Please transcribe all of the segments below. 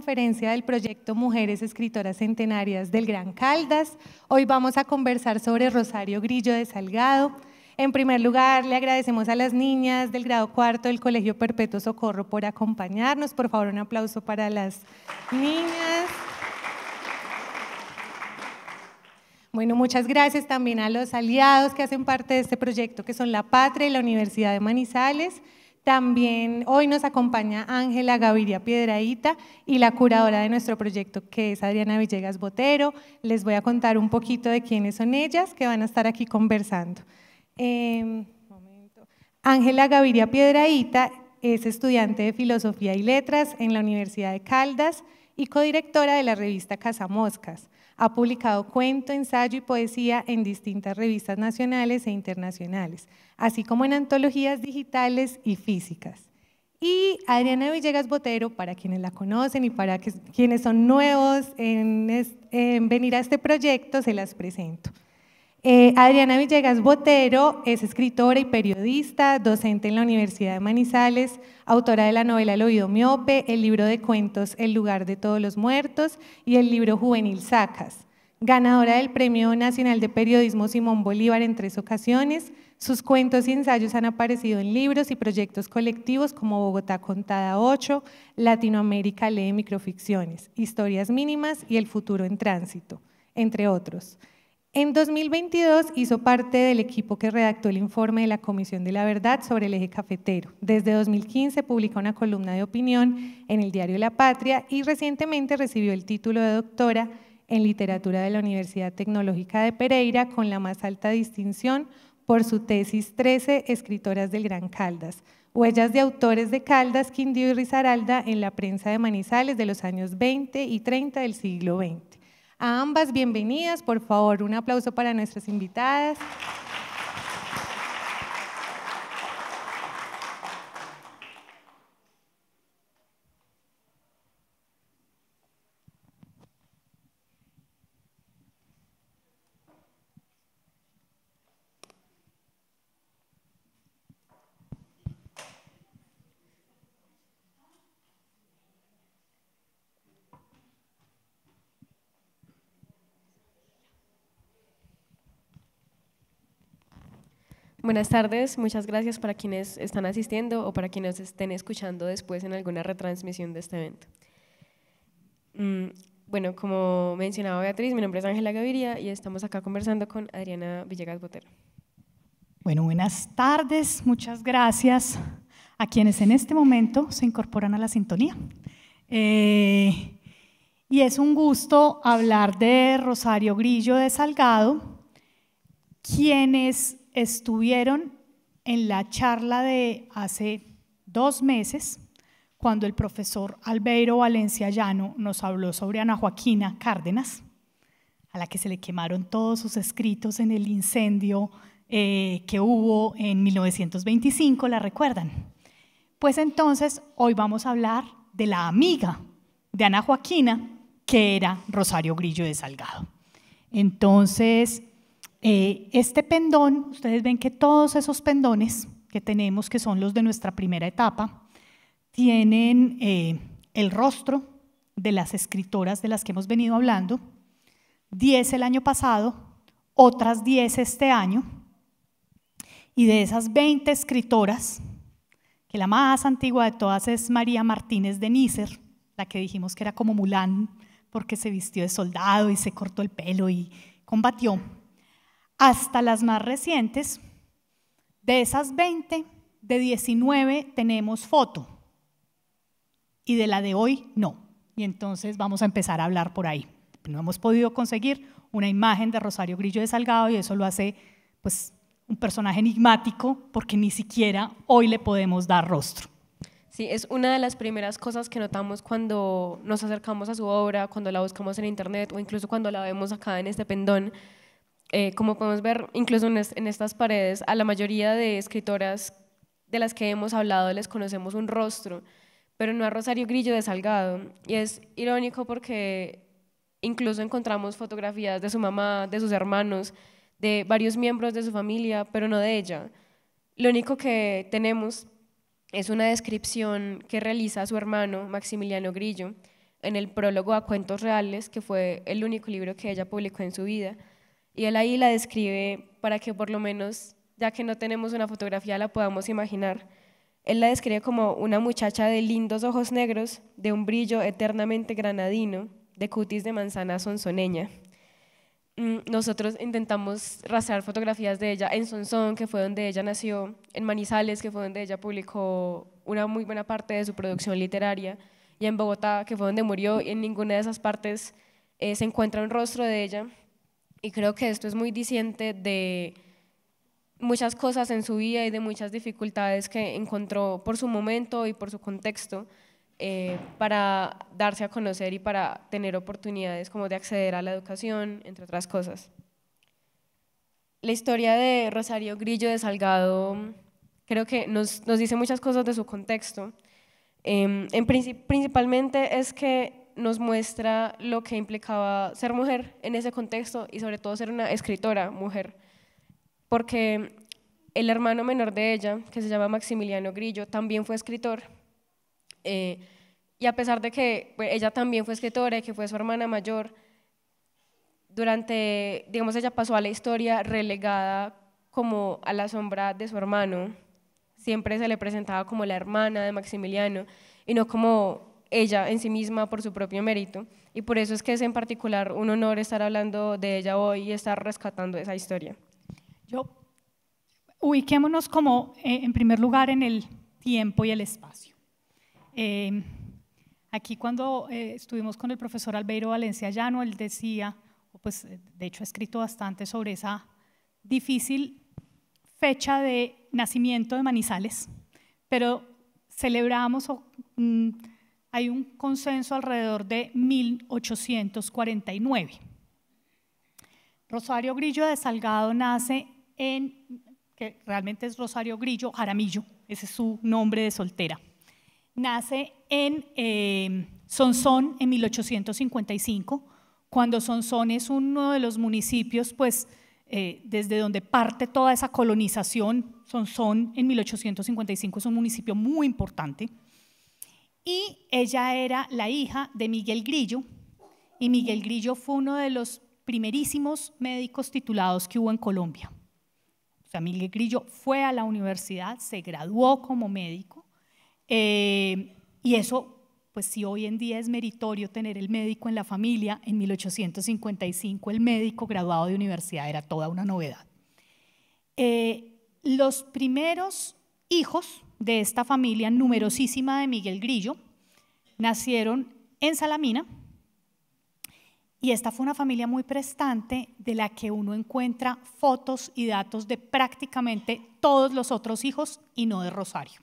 conferencia del proyecto Mujeres Escritoras Centenarias del Gran Caldas. Hoy vamos a conversar sobre Rosario Grillo de Salgado. En primer lugar, le agradecemos a las niñas del grado cuarto del Colegio Perpetuo Socorro por acompañarnos. Por favor, un aplauso para las niñas. Bueno, muchas gracias también a los aliados que hacen parte de este proyecto, que son la Patria y la Universidad de Manizales. También hoy nos acompaña Ángela Gaviria Piedraíta y la curadora de nuestro proyecto, que es Adriana Villegas Botero. Les voy a contar un poquito de quiénes son ellas, que van a estar aquí conversando. Em, Ángela Gaviria Piedraíta es estudiante de Filosofía y Letras en la Universidad de Caldas y codirectora de la revista Moscas. Ha publicado cuento, ensayo y poesía en distintas revistas nacionales e internacionales, así como en antologías digitales y físicas. Y Adriana Villegas Botero, para quienes la conocen y para quienes son nuevos en venir a este proyecto, se las presento. Eh, Adriana Villegas Botero es escritora y periodista, docente en la Universidad de Manizales, autora de la novela El oído miope, el libro de cuentos El lugar de todos los muertos y el libro juvenil Sacas. Ganadora del Premio Nacional de Periodismo Simón Bolívar en tres ocasiones, sus cuentos y ensayos han aparecido en libros y proyectos colectivos como Bogotá Contada 8, Latinoamérica lee microficciones, Historias mínimas y El futuro en tránsito, entre otros. En 2022 hizo parte del equipo que redactó el informe de la Comisión de la Verdad sobre el eje cafetero. Desde 2015 publica una columna de opinión en el diario La Patria y recientemente recibió el título de doctora en literatura de la Universidad Tecnológica de Pereira con la más alta distinción por su tesis 13 Escritoras del Gran Caldas, huellas de autores de Caldas, Quindío y Rizaralda en la prensa de Manizales de los años 20 y 30 del siglo XX. A ambas, bienvenidas. Por favor, un aplauso para nuestras invitadas. Buenas tardes, muchas gracias para quienes están asistiendo o para quienes estén escuchando después en alguna retransmisión de este evento. Mm, bueno, como mencionaba Beatriz, mi nombre es Ángela Gaviria y estamos acá conversando con Adriana Villegas Botero. Bueno, buenas tardes, muchas gracias a quienes en este momento se incorporan a la sintonía. Eh, y es un gusto hablar de Rosario Grillo de Salgado, quienes estuvieron en la charla de hace dos meses, cuando el profesor Albeiro Valencia Llano nos habló sobre Ana Joaquina Cárdenas, a la que se le quemaron todos sus escritos en el incendio eh, que hubo en 1925, ¿la recuerdan? Pues entonces hoy vamos a hablar de la amiga de Ana Joaquina, que era Rosario Grillo de Salgado. Entonces, eh, este pendón, ustedes ven que todos esos pendones que tenemos, que son los de nuestra primera etapa, tienen eh, el rostro de las escritoras de las que hemos venido hablando, 10 el año pasado, otras 10 este año, y de esas 20 escritoras, que la más antigua de todas es María Martínez de Nícer, la que dijimos que era como Mulán, porque se vistió de soldado y se cortó el pelo y combatió, hasta las más recientes, de esas 20, de 19 tenemos foto y de la de hoy no. Y entonces vamos a empezar a hablar por ahí. No hemos podido conseguir una imagen de Rosario Grillo de Salgado y eso lo hace pues un personaje enigmático porque ni siquiera hoy le podemos dar rostro. Sí, es una de las primeras cosas que notamos cuando nos acercamos a su obra, cuando la buscamos en internet o incluso cuando la vemos acá en este pendón, eh, como podemos ver incluso en, en, estas paredes, a la mayoría de escritoras de las que hemos hablado les conocemos un rostro, pero no a Rosario Grillo de Salgado. Y es irónico porque incluso encontramos fotografías de su mamá, de sus hermanos, de varios miembros de su familia, pero no de ella. Lo único que tenemos es una descripción que realiza su hermano Maximiliano Grillo en el prólogo a Cuentos Reales, que fue el único libro que ella publicó en su vida y él ahí la describe para que por lo menos, ya que no tenemos una fotografía, la podamos imaginar. Él la describe como una muchacha de lindos ojos negros, de un brillo eternamente granadino, de cutis de manzana sonsoneña. Mm, nosotros intentamos rastrear fotografías de ella en Sonsón, que fue donde ella nació, en Manizales, que fue donde ella publicó una muy buena parte de su producción literaria, y en Bogotá, que fue donde murió, y en ninguna de esas partes eh, se encuentra un rostro de ella. Y creo que esto es muy diciente de muchas cosas en su vida y de muchas dificultades que encontró por su momento y por su contexto eh, para darse a conocer y para tener oportunidades como de acceder a la educación, entre otras cosas. La historia de Rosario Grillo de Salgado creo que nos, nos dice muchas cosas de su contexto. Em, en principalmente es que nos muestra lo que implicaba ser mujer en ese contexto y sobre todo ser una escritora mujer, porque el hermano menor de ella, que se llama Maximiliano Grillo, también fue escritor. Eh, y a pesar de que pues, ella también fue escritora y que fue su hermana mayor, durante, digamos, ella pasó a la historia relegada como a la sombra de su hermano. Siempre se le presentaba como la hermana de Maximiliano y no como ella en sí misma por su propio mérito. Y por eso es que es en particular un honor estar hablando de ella hoy y estar rescatando esa historia. Yo, ubiquémonos como, eh, en primer lugar, en el tiempo y el espacio. Eh, aquí cuando eh, estuvimos con el profesor Albeiro Valencia Llano, él decía, pues de hecho ha escrito bastante sobre esa difícil fecha de nacimiento de Manizales, pero celebramos hay un consenso alrededor de 1849. Rosario Grillo de Salgado nace en, que realmente es Rosario Grillo Jaramillo, ese es su nombre de soltera. Nace en eh, en 1855, cuando Sonsón es uno de los municipios, pues, eh, desde donde parte toda esa colonización. Sonsón en 1855 es un municipio muy importante. Y ella era la hija de Miguel Grillo, y Miguel Grillo fue uno de los primerísimos médicos titulados que hubo en Colombia. O sea, Miguel Grillo fue a la universidad, se graduó como médico, eh, y eso, pues si hoy en día es meritorio tener el médico en la familia, en 1855 el médico graduado de universidad era toda una novedad. Eh, los primeros hijos de esta familia numerosísima de Miguel Grillo, nacieron en Salamina y esta fue una familia muy prestante de la que uno encuentra fotos y datos de prácticamente todos los otros hijos y no de Rosario.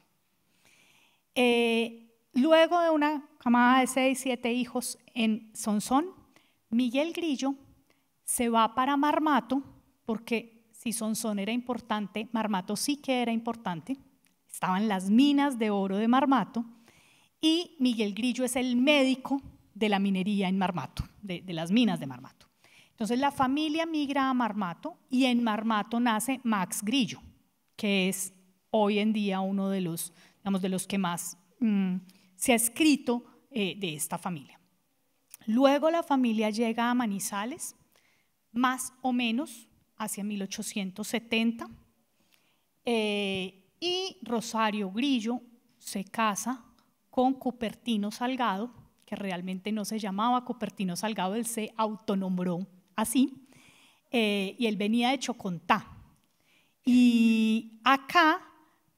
Eh, luego de una camada de seis, siete hijos en Sonsón, Miguel Grillo se va para Marmato porque si Sonsón era importante, Marmato sí que era importante estaban las minas de oro de Marmato y Miguel Grillo es el médico de la minería en Marmato, de, las minas de Marmato. Entonces la familia migra a Marmato y en Marmato nace Max Grillo, que es hoy en día uno de los, de los que más mm, se ha escrito eh, de esta familia. Luego la familia llega a Manizales, más o menos hacia 1870, y Rosario Grillo se casa con Cupertino Salgado, que realmente no se llamaba Cupertino Salgado, él se autonombró así, eh, y él venía de Chocontá. Y acá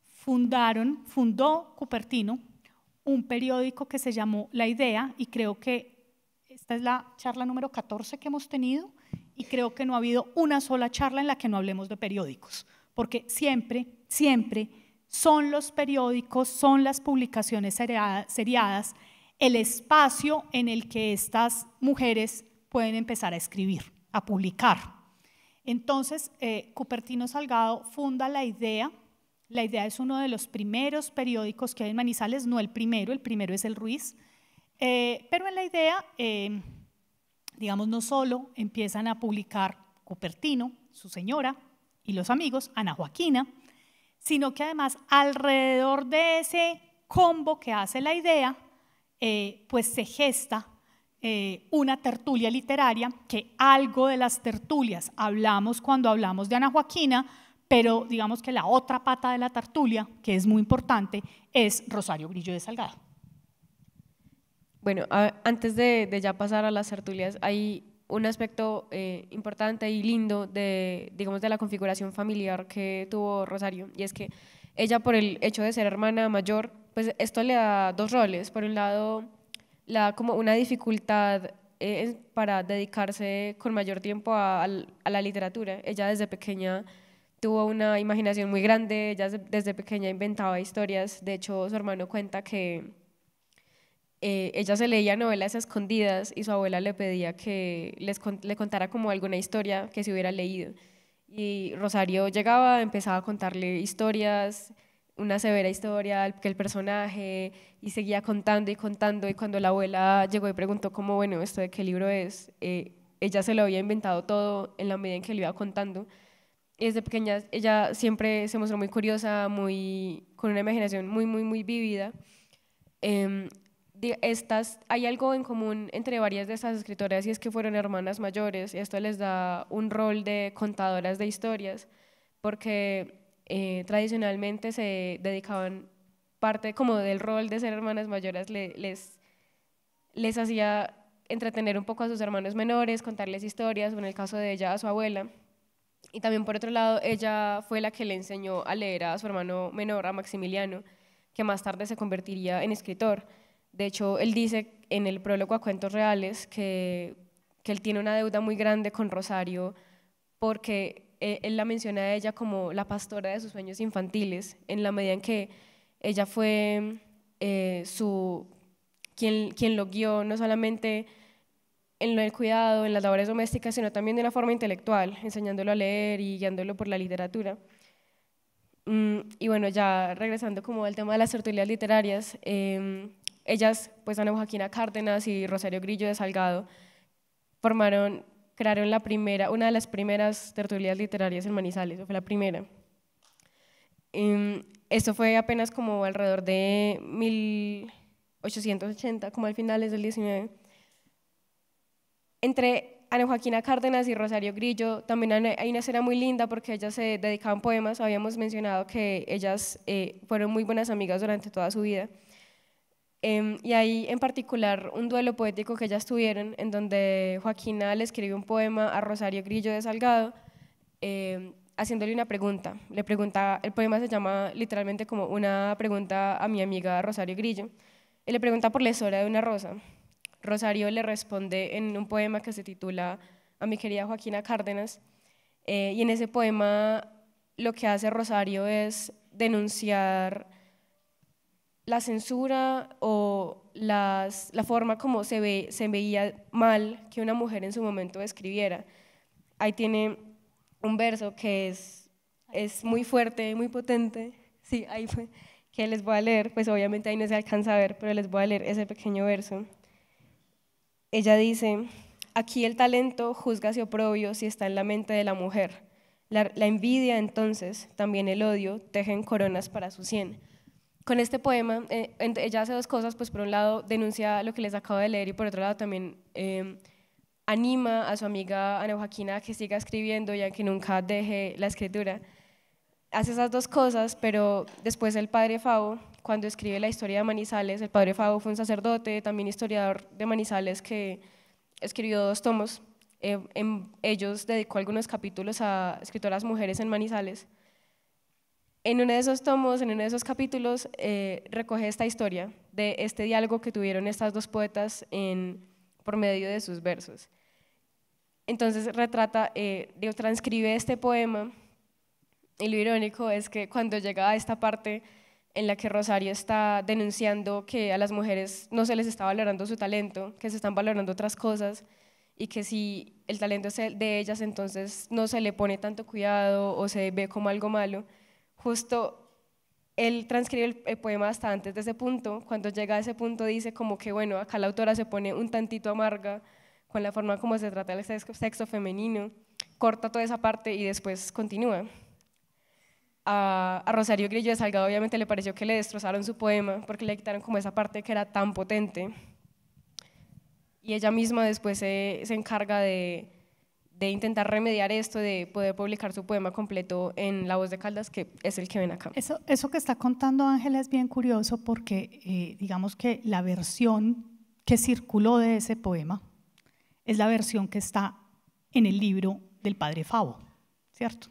fundaron, fundó Cupertino un periódico que se llamó La Idea y creo que esta es la charla número 14 que hemos tenido y creo que no ha habido una sola charla en la que no hablemos de periódicos porque siempre, siempre son los periódicos, son las publicaciones seriadas el espacio en el que estas mujeres pueden empezar a escribir, a publicar. Entonces, eh, Cupertino Salgado funda la idea. La idea es uno de los primeros periódicos que hay en Manizales, no el primero, el primero es el Ruiz. Eh, pero en la idea, eh, digamos, no solo empiezan a publicar Cupertino, su señora, y los amigos, Ana Joaquina, sino que además alrededor de ese combo que hace la idea, eh, pues se gesta eh, una tertulia literaria, que algo de las tertulias hablamos cuando hablamos de Ana Joaquina, pero digamos que la otra pata de la tertulia, que es muy importante, es Rosario Brillo de Salgado. Bueno, antes de, ya pasar a las tertulias, hay un aspecto eh, importante y lindo de, digamos, de la configuración familiar que tuvo Rosario, y es que ella por el hecho de ser hermana mayor, pues esto le da dos roles. Por un lado, da como una dificultad eh, para dedicarse con mayor tiempo a, a, la literatura. Ella desde pequeña tuvo una imaginación muy grande, ella desde pequeña inventaba historias. De hecho, su hermano cuenta que eh, ella se leía novelas escondidas y su abuela le pedía que le contara como alguna historia que se hubiera leído. Y Rosario llegaba, empezaba a contarle historias, una severa historia, que el personaje, y seguía contando y contando, y cuando la abuela llegó y preguntó como, bueno, ¿esto de qué libro es? Eh, ella se lo había inventado todo en la medida en que le iba contando. Y desde pequeña ella siempre se mostró muy curiosa, muy, con una imaginación muy, muy, muy vívida. Em, estas, hay algo en común entre varias de estas escritoras y es que fueron hermanas mayores y esto les da un rol de contadoras de historias porque eh, tradicionalmente se dedicaban parte como del rol de ser hermanas mayores les, les hacía entretener un poco a sus hermanos menores, contarles historias, en el caso de ella a su abuela. Y también por otro lado, ella fue la que le enseñó a leer a su hermano menor, a Maximiliano, que más tarde se convertiría en escritor. De hecho, él dice en el prólogo a Cuentos Reales que, que él tiene una deuda muy grande con Rosario porque eh, él la menciona a ella como la pastora de sus sueños infantiles, en la medida en que ella fue eh, su, quien, quien lo guió no solamente en lo del cuidado, en las labores domésticas, sino también de una forma intelectual, enseñándolo a leer y guiándolo por la literatura. Mm, y bueno, ya regresando como al tema de las tertulias literarias, em, ellas, pues Ana Joaquina Cárdenas y Rosario Grillo de Salgado, formaron, crearon la primera, una de las primeras tertulias literarias en Manizales, fue la primera. Em, esto fue apenas como alrededor de 1880, como al finales del 19. Entre Ana Joaquina Cárdenas y Rosario Grillo, también hay una escena muy linda porque ellas se dedicaban poemas, habíamos mencionado que ellas eh, fueron muy buenas amigas durante toda su vida. Em, y ahí en particular un duelo poético que ellas tuvieron, en donde Joaquina le escribió un poema a Rosario Grillo de Salgado, em, haciéndole una pregunta. Le pregunta, el poema se llama literalmente como una pregunta a mi amiga Rosario Grillo, y le pregunta por la historia de una rosa. Rosario le responde en un poema que se titula A mi querida Joaquina Cárdenas, eh, y en ese poema lo que hace Rosario es denunciar la censura o la forma como se, ve, se veía mal que una mujer en su momento escribiera. Ahí tiene un verso que es, muy fuerte, muy potente. Sí, ahí fue, que les voy a leer, pues obviamente ahí no se alcanza a ver, pero les voy a leer ese pequeño verso. Ella dice, aquí el talento juzga si oprobio si está en la mente de la mujer. La, envidia entonces, también el odio, tejen coronas para su sien con este poema, eh, ella hace dos cosas, pues por un lado denuncia lo que les acabo de leer y por otro lado también em, anima a su amiga Ana Joaquina a que siga escribiendo y a que nunca deje la escritura. Hace esas dos cosas, pero después el padre Fabo, cuando escribe la historia de Manizales, el padre Fabo fue un sacerdote, también historiador de Manizales, que escribió dos tomos. Eh, en, ellos dedicó algunos capítulos a escritoras mujeres en Manizales en uno de esos tomos, en uno de esos capítulos, eh, recoge esta historia de este diálogo que tuvieron estas dos poetas por medio de sus versos. Entonces retrata, eh, transcribe este poema y lo irónico es que cuando llega a esta parte en la que Rosario está denunciando que a las mujeres no se les está valorando su talento, que se están valorando otras cosas y que si el talento es de ellas entonces no se le pone tanto cuidado o se ve como algo malo, justo él transcribe el, poema hasta antes de ese punto, cuando llega a ese punto dice como que, bueno, acá la autora se pone un tantito amarga con la forma como se trata el sexo, femenino, corta toda esa parte y después continúa. A, Rosario Grillo de Salgado obviamente le pareció que le destrozaron su poema porque le quitaron como esa parte que era tan potente. Y ella misma después se encarga de de intentar remediar esto, de poder publicar su poema completo en La Voz de Caldas, que es el que ven acá. Eso, eso que está contando Ángela es bien curioso porque eh, digamos que la versión que circuló de ese poema es la versión que está en el libro del padre Fabo, ¿cierto?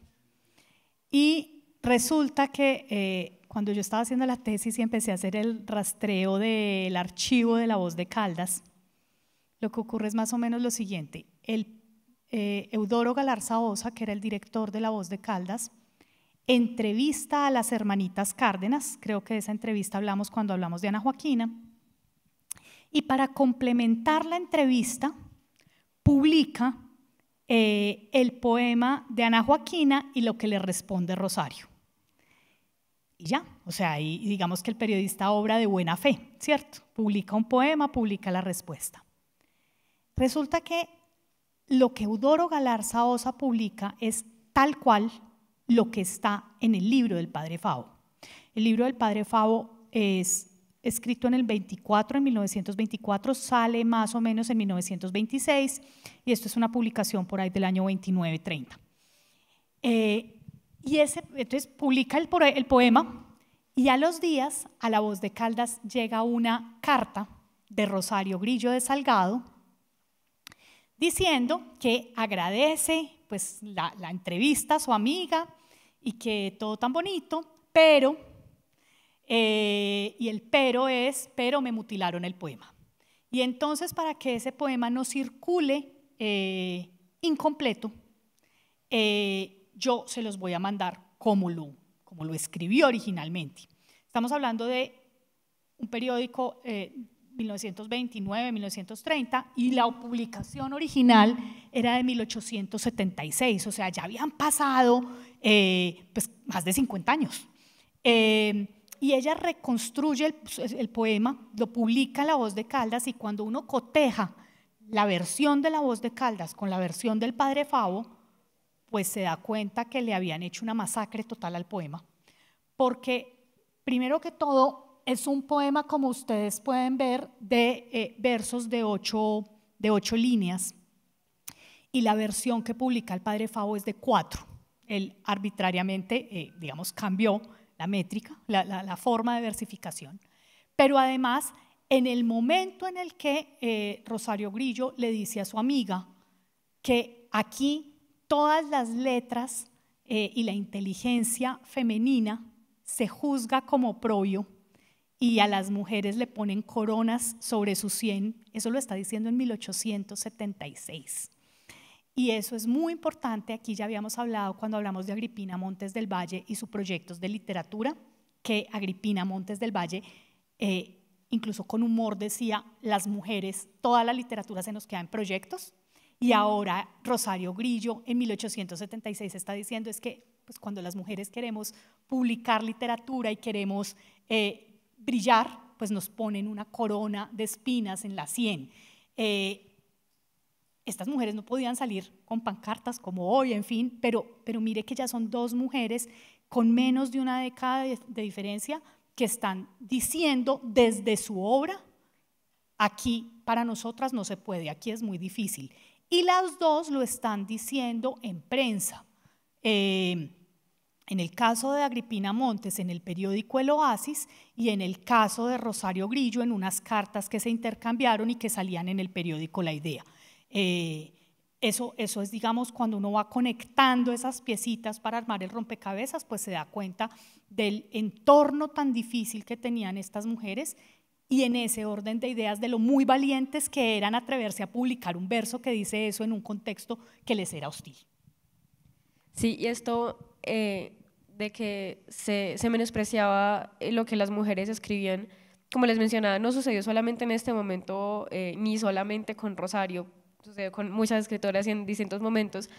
Y resulta que eh, cuando yo estaba haciendo la tesis y empecé a hacer el rastreo del archivo de La Voz de Caldas, lo que ocurre es más o menos lo siguiente. El Eudoro eh, Eudoro Galarzaosa, que era el director de La Voz de Caldas, entrevista a las hermanitas Cárdenas, creo que de esa entrevista hablamos cuando hablamos de Ana Joaquina, y para complementar la entrevista, publica eh, el poema de Ana Joaquina y lo que le responde Rosario. Y ya, o sea, ahí digamos que el periodista obra de buena fe, ¿cierto? Publica un poema, publica la respuesta. Resulta que lo que Eudoro Galarza Osa publica es tal cual lo que está en el libro del padre Favo. El libro del padre Favo es escrito en el 24, en 1924, sale más o menos en 1926, y esto es una publicación por ahí del año 29-30. Eh, y entonces publica el, el poema, y a los días, a la voz de Caldas, llega una carta de Rosario Grillo de Salgado, diciendo que agradece pues la, entrevista a su amiga y que todo tan bonito, pero, eh, y el pero es, pero me mutilaron el poema. Y entonces para que ese poema no circule eh, incompleto, eh, yo se los voy a mandar como lo, como lo escribí originalmente. Estamos hablando de un periódico 1929, 1930, y la publicación original era de 1876, o sea, ya habían pasado eh, pues, más de 50 años. Eh, y ella reconstruye pues, el, el, poema, lo publica la voz de Caldas, y cuando uno coteja la versión de la voz de Caldas con la versión del padre Favo, pues se da cuenta que le habían hecho una masacre total al poema, porque primero que todo, es un poema, como ustedes pueden ver, de eh, versos de ocho, de ocho líneas. Y la versión que publica el padre Favo es de cuatro. Él arbitrariamente, eh, digamos, cambió la métrica, la, forma de versificación. Pero además, en el momento en el que eh, Rosario Grillo le dice a su amiga que aquí todas las letras y la inteligencia femenina se juzga como propio y a las mujeres le ponen coronas sobre su cien. Eso lo está diciendo en 1876. Y eso es muy importante. Aquí ya habíamos hablado cuando hablamos de Agripina Montes del Valle y sus proyectos de literatura, que Agripina Montes del Valle, eh, incluso con humor, decía, las mujeres, toda la literatura se nos queda en proyectos. Y ahora Rosario Grillo en 1876 está diciendo es que pues, cuando las mujeres queremos publicar literatura y queremos... Eh, brillar, pues nos ponen una corona de espinas en la sien. Eh, estas mujeres no podían salir con pancartas como hoy, en fin, pero, pero mire que ya son dos mujeres con menos de una década de, diferencia que están diciendo desde su obra, aquí para nosotras no se puede, aquí es muy difícil. Y las dos lo están diciendo en prensa. Eh, en el caso de Agripina Montes en el periódico El Oasis y en el caso de Rosario Grillo en unas cartas que se intercambiaron y que salían en el periódico La Idea. Eh, eso, eso es, digamos, cuando uno va conectando esas piecitas para armar el rompecabezas, pues se da cuenta del entorno tan difícil que tenían estas mujeres y en ese orden de ideas de lo muy valientes que eran atreverse a publicar un verso que dice eso en un contexto que les era hostil. Sí, y esto... Eh, de que se, menospreciaba eh, lo que las mujeres escribían. Como les mencionaba, no sucedió solamente en este momento, eh, ni solamente con Rosario, sucedió con muchas escritoras en distintos momentos,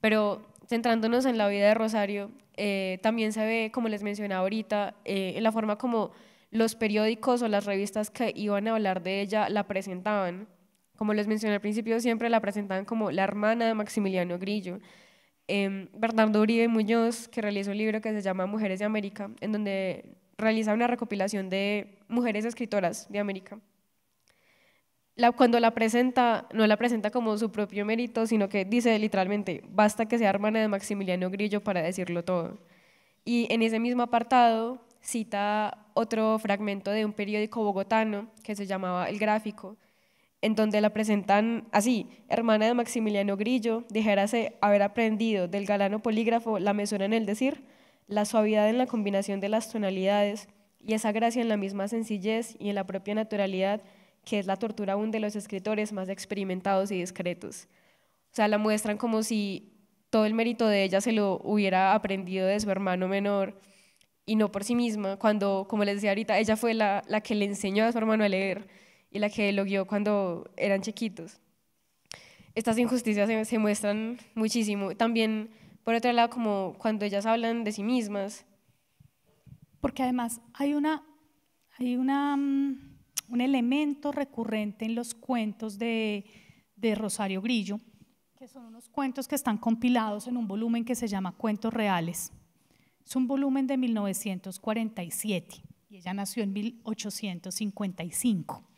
pero centrándonos en la vida de Rosario, eh, también se ve, como les mencionaba ahorita, en la forma como los periódicos o las revistas que iban a hablar de ella la presentaban. Como les mencioné al principio, siempre la presentaban como la hermana de Maximiliano Grillo. Em, Bernardo Uribe Muñoz, que realizó un libro que se llama Mujeres de América, en donde realiza una recopilación de mujeres escritoras de América. cuando la presenta, no la presenta como su propio mérito, sino que dice literalmente, basta que sea hermana de Maximiliano Grillo para decirlo todo. Y en ese mismo apartado cita otro fragmento de un periódico bogotano que se llamaba El Gráfico, en donde la presentan así, hermana de Maximiliano Grillo, dijérase haber aprendido del galano polígrafo la mesura en el decir, la suavidad en la combinación de las tonalidades y esa gracia en la misma sencillez y en la propia naturalidad que es la tortura aún de los escritores más experimentados y discretos. O sea, la muestran como si todo el mérito de ella se lo hubiera aprendido de su hermano menor y no por sí misma, cuando, como les decía ahorita, ella fue la, la que le enseñó a su hermano a leer y la que lo guió cuando eran chiquitos. Estas injusticias se, muestran muchísimo. También, por otro lado, como cuando ellas hablan de sí mismas. Porque además hay una, hay una, mm, un elemento recurrente en los cuentos de Rosario Grillo, que son unos cuentos que están compilados en un volumen que se llama Cuentos Reales. Es un volumen de 1947 y ella nació en 1855.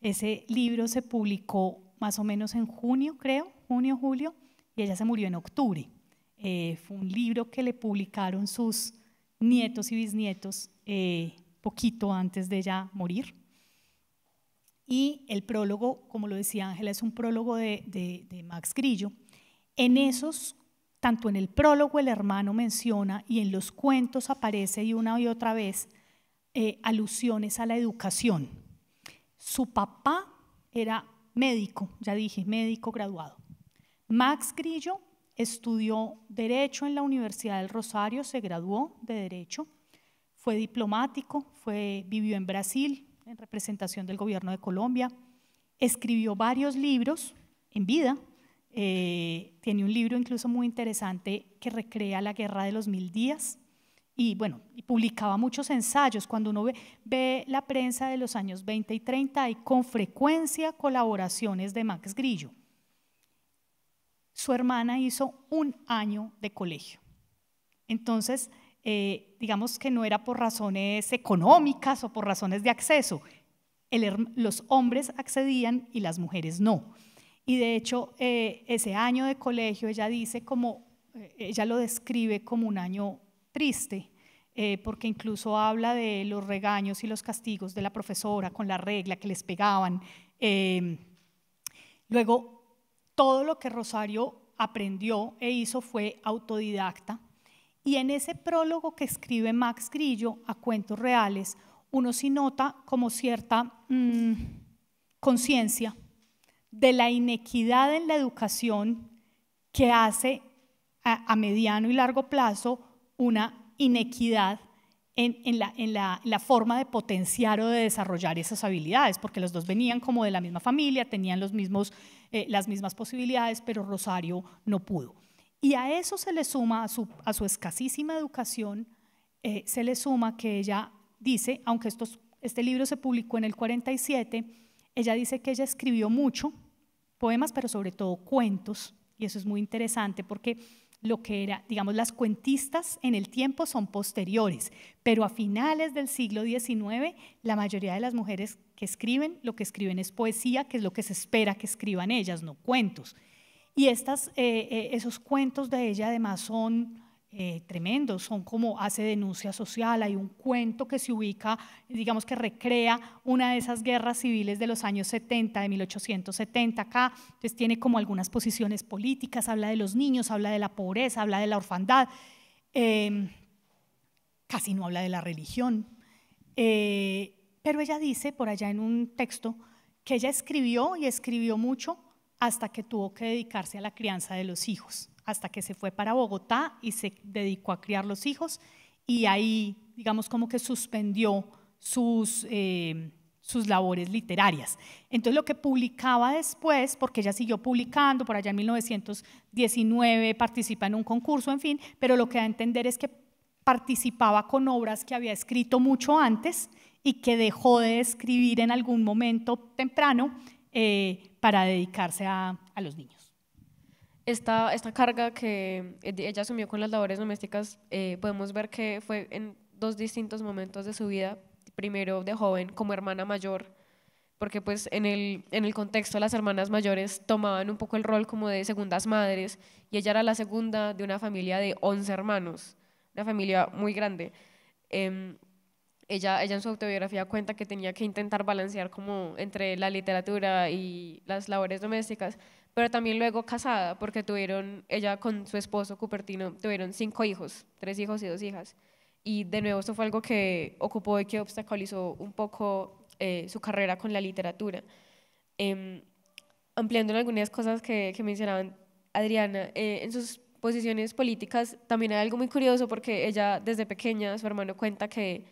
Ese libro se publicó más o menos en junio, creo, junio, julio, y ella se murió en octubre. Eh, fue un libro que le publicaron sus nietos y bisnietos eh, poquito antes de ella morir. Y el prólogo, como lo decía Ángela, es un prólogo de, Max Grillo. En esos, tanto en el prólogo el hermano menciona y en los cuentos aparece de una y otra vez eh, alusiones a la educación su papá era médico, ya dije, médico graduado. Max Grillo estudió Derecho en la Universidad del Rosario, se graduó de Derecho, fue diplomático, vivió en Brasil en representación del gobierno de Colombia, escribió varios libros en vida, eh, tiene un libro incluso muy interesante que recrea la Guerra de los Mil Días, y bueno, publicaba muchos ensayos. Cuando uno ve, la prensa de los años 20 y 30, hay con frecuencia colaboraciones de Max Grillo. Su hermana hizo un año de colegio. Entonces, eh, digamos que no era por razones económicas o por razones de acceso. los hombres accedían y las mujeres no. Y de hecho, eh, ese año de colegio, ella dice como, eh, ella lo describe como un año triste, eh, porque incluso habla de los regaños y los castigos de la profesora con la regla que les pegaban. Em, luego, todo lo que Rosario aprendió e hizo fue autodidacta. Y en ese prólogo que escribe Max Grillo a Cuentos Reales, uno sí nota como cierta mm, conciencia de la inequidad en la educación que hace a mediano y largo plazo una inequidad en, la, forma de potenciar o de desarrollar esas habilidades, porque los dos venían como de la misma familia, tenían los mismos, eh, las mismas posibilidades, pero Rosario no pudo. Y a eso se le suma, a su, escasísima educación, eh, se le suma que ella dice, aunque estos, este libro se publicó en el 47, ella dice que ella escribió mucho, poemas, pero sobre todo cuentos, y eso es muy interesante porque lo que era, digamos, las cuentistas en el tiempo son posteriores, pero a finales del siglo XIX la mayoría de las mujeres que escriben, lo que escriben es poesía, que es lo que se espera que escriban ellas, no cuentos. Y estas, eh, eh, esos cuentos de ella además son eh, tremendo, son como hace denuncia social, hay un cuento que se ubica, digamos que recrea una de esas guerras civiles de los años 70, de 1870 acá, entonces tiene como algunas posiciones políticas, habla de los niños, habla de la pobreza, habla de la orfandad, em, casi no habla de la religión, eh, pero ella dice por allá en un texto que ella escribió y escribió mucho hasta que tuvo que dedicarse a la crianza de los hijos hasta que se fue para Bogotá y se dedicó a criar los hijos y ahí, digamos, como que suspendió sus, eh, sus labores literarias. Entonces lo que publicaba después, porque ella siguió publicando, por allá en 1919 participa en un concurso, en fin, pero lo que da a entender es que participaba con obras que había escrito mucho antes y que dejó de escribir en algún momento temprano eh, para dedicarse a los niños esta, esta carga que eh, ella asumió con las labores domésticas, eh, podemos ver que fue en dos distintos momentos de su vida, primero de joven como hermana mayor, porque pues en el, en el contexto las hermanas mayores tomaban un poco el rol como de segundas madres y ella era la segunda de una familia de 11 hermanos, una familia muy grande. Em, ella, ella en su autobiografía cuenta que tenía que intentar balancear como entre la literatura y las labores domésticas pero también luego casada, porque tuvieron, ella con su esposo Cupertino, tuvieron cinco hijos, tres hijos y dos hijas. Y de nuevo esto fue algo que ocupó y que obstaculizó un poco eh, su carrera con la literatura. Em, ampliando en algunas cosas que, que mencionaban Adriana, eh, en sus posiciones políticas también hay algo muy curioso porque ella desde pequeña, su hermano cuenta que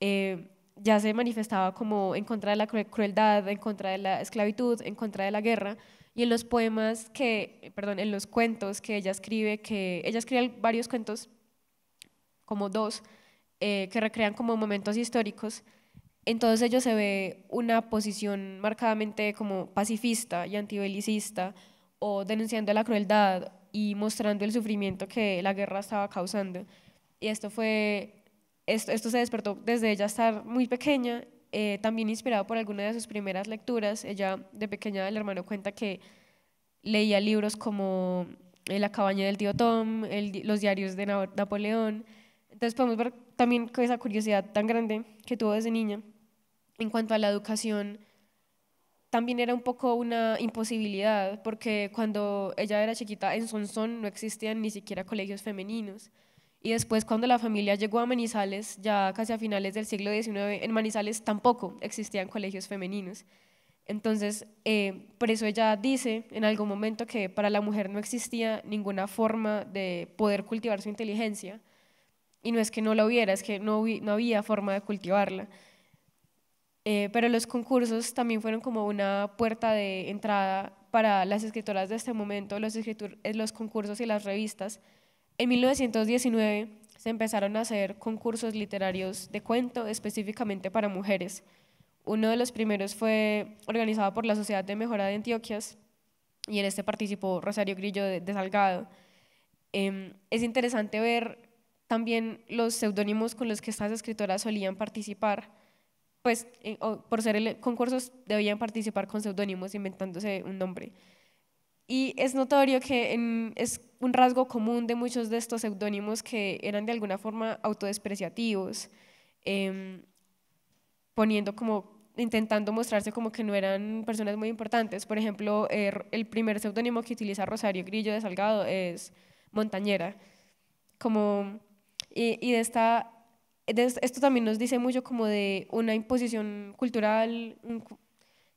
eh, ya se manifestaba como en contra de la crueldad, en contra de la esclavitud, en contra de la guerra, y en los poemas que, perdón, en los cuentos que ella escribe, que ella escribe varios cuentos, como dos, eh, que recrean como momentos históricos, en todos ellos se ve una posición marcadamente como pacifista y antibelicista, o denunciando la crueldad y mostrando el sufrimiento que la guerra estaba causando. Y esto fue, esto, esto se despertó desde ella estar muy pequeña eh, también inspirado por alguna de sus primeras lecturas. Ella de pequeña el hermano cuenta que leía libros como La cabaña del tío Tom, los diarios de Napoleón. Entonces podemos ver también esa curiosidad tan grande que tuvo desde niña en cuanto a la educación también era un poco una imposibilidad, porque cuando ella era chiquita en Sonsón no existían ni siquiera colegios femeninos. Y después cuando la familia llegó a Manizales, ya casi a finales del siglo XIX, en Manizales tampoco existían colegios femeninos. Entonces, eh, por eso ella dice en algún momento que para la mujer no existía ninguna forma de poder cultivar su inteligencia. Y no es que no la hubiera, es que no, había forma de cultivarla. Eh, pero los concursos también fueron como una puerta de entrada para las escritoras de este momento, los, los concursos y las revistas, en 1919 se empezaron a hacer concursos literarios de cuento específicamente para mujeres. Uno de los primeros fue organizado por la Sociedad de Mejora de Antioquias y en este participó Rosario Grillo de, Salgado. Em, es interesante ver también los seudónimos con los que estas escritoras solían participar, pues eh, por ser concursos debían participar con seudónimos inventándose un nombre. Y es notorio que es un rasgo común de muchos de estos seudónimos que eran de alguna forma autodespreciativos, em, poniendo como, intentando mostrarse como que no eran personas muy importantes. Por ejemplo, eh, el primer seudónimo que utiliza Rosario Grillo de Salgado es Montañera. Como, y, y de esta, esto también nos dice mucho como de una imposición cultural,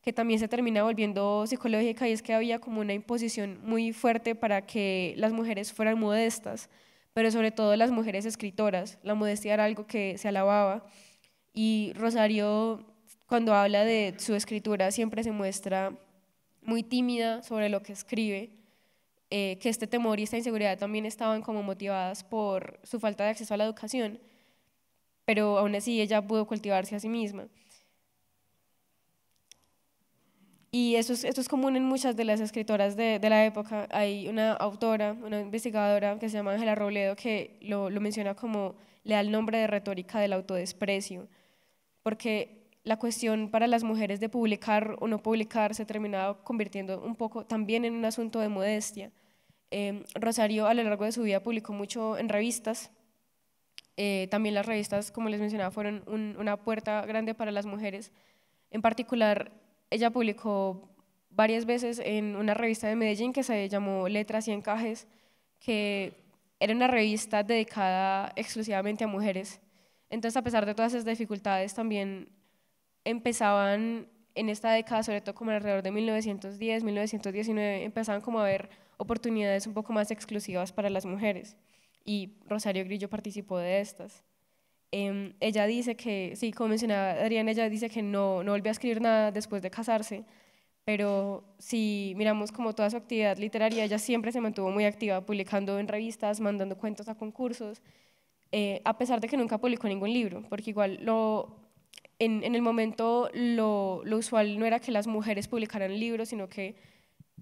que también se termina volviendo psicológica y es que había como una imposición muy fuerte para que las mujeres fueran modestas, pero sobre todo las mujeres escritoras. La modestia era algo que se alababa y Rosario cuando habla de su escritura siempre se muestra muy tímida sobre lo que escribe, eh, que este temor y esta inseguridad también estaban como motivadas por su falta de acceso a la educación, pero aún así ella pudo cultivarse a sí misma. Y eso es, esto es común en muchas de las escritoras de, de, la época. Hay una autora, una investigadora que se llama Ángela Robledo que lo, lo menciona como le da el nombre de retórica del autodesprecio, porque la cuestión para las mujeres de publicar o no publicar se terminaba convirtiendo un poco también en un asunto de modestia. Eh, Rosario a lo largo de su vida publicó mucho en revistas. Eh, también las revistas, como les mencionaba, fueron una puerta grande para las mujeres. En particular, ella publicó varias veces en una revista de Medellín que se llamó Letras y Encajes, que era una revista dedicada exclusivamente a mujeres. Entonces, a pesar de todas esas dificultades, también empezaban en esta década, sobre todo como alrededor de 1910, 1919, empezaban como a haber oportunidades un poco más exclusivas para las mujeres. Y Rosario Grillo participó de estas. Em, ella dice que, sí, como mencionaba Adrián, ella dice que no, no volvió a escribir nada después de casarse, pero si miramos como toda su actividad literaria, ella siempre se mantuvo muy activa, publicando en revistas, mandando cuentos a concursos, eh, a pesar de que nunca publicó ningún libro, porque igual lo, en, en el momento lo, lo, usual no era que las mujeres publicaran libros, sino que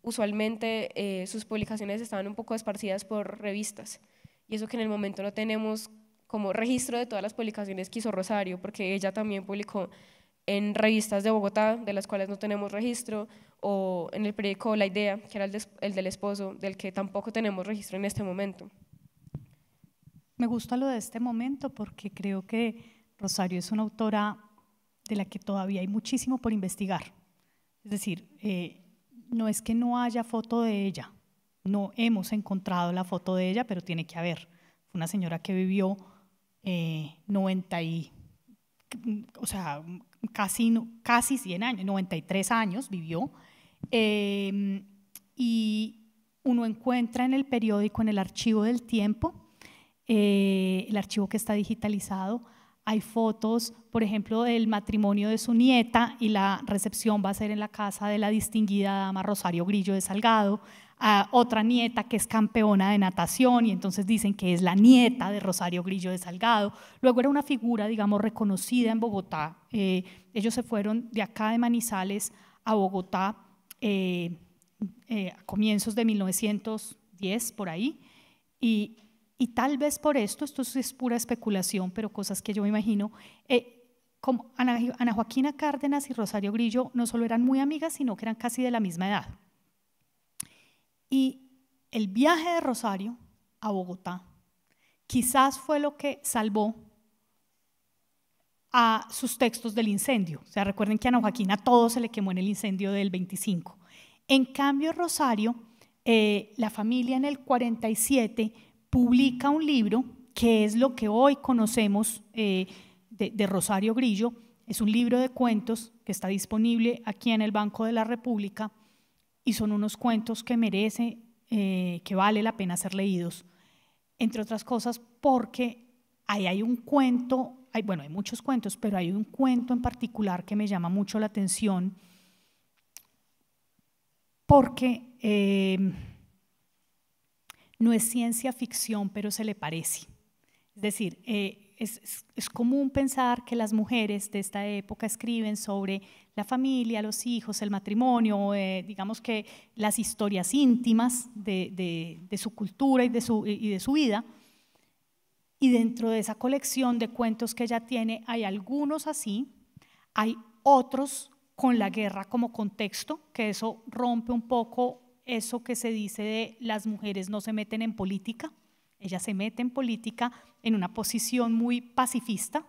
usualmente eh, sus publicaciones estaban un poco esparcidas por revistas. Y eso que en el momento no tenemos como registro de todas las publicaciones que hizo Rosario, porque ella también publicó en revistas de Bogotá, de las cuales no tenemos registro, o en el periódico La Idea, que era el, del esposo, del que tampoco tenemos registro en este momento. Me gusta lo de este momento porque creo que Rosario es una autora de la que todavía hay muchísimo por investigar. Es decir, eh, no es que no haya foto de ella, no hemos encontrado la foto de ella, pero tiene que haber. Fue una señora que vivió eh, 90 y, o sea, casi, casi 100 años, 93 años vivió, em, y uno encuentra en el periódico, en el archivo del tiempo, eh, el archivo que está digitalizado, hay fotos, por ejemplo, del matrimonio de su nieta y la recepción va a ser en la casa de la distinguida dama Rosario Grillo de Salgado a otra nieta que es campeona de natación y entonces dicen que es la nieta de Rosario Grillo de Salgado. Luego era una figura, digamos, reconocida en Bogotá. Eh, ellos se fueron de acá de Manizales a Bogotá eh, eh, a comienzos de 1910, por ahí, y, tal vez por esto, esto es pura especulación, pero cosas que yo me imagino, como Ana, Ana Joaquina Cárdenas y Rosario Grillo no solo eran muy amigas, sino que eran casi de la misma edad. Y el viaje de Rosario a Bogotá quizás fue lo que salvó a sus textos del incendio. O sea, recuerden que a Ana a todo se le quemó en el incendio del 25. En cambio, Rosario, eh, la familia en el 47, publica un libro que es lo que hoy conocemos eh, de Rosario Grillo. Es un libro de cuentos que está disponible aquí en el Banco de la República y son unos cuentos que merece, eh, que vale la pena ser leídos, entre otras cosas porque ahí hay un cuento, hay, bueno, hay muchos cuentos, pero hay un cuento en particular que me llama mucho la atención porque em, no es ciencia ficción, pero se le parece. Es decir, eh, es, común pensar que las mujeres de esta época escriben sobre la familia, los hijos, el matrimonio, eh, digamos que las historias íntimas de, su cultura y de su, y de su vida. Y dentro de esa colección de cuentos que ella tiene, hay algunos así, hay otros con la guerra como contexto, que eso rompe un poco eso que se dice de las mujeres no se meten en política, ella se mete en política en una posición muy pacifista,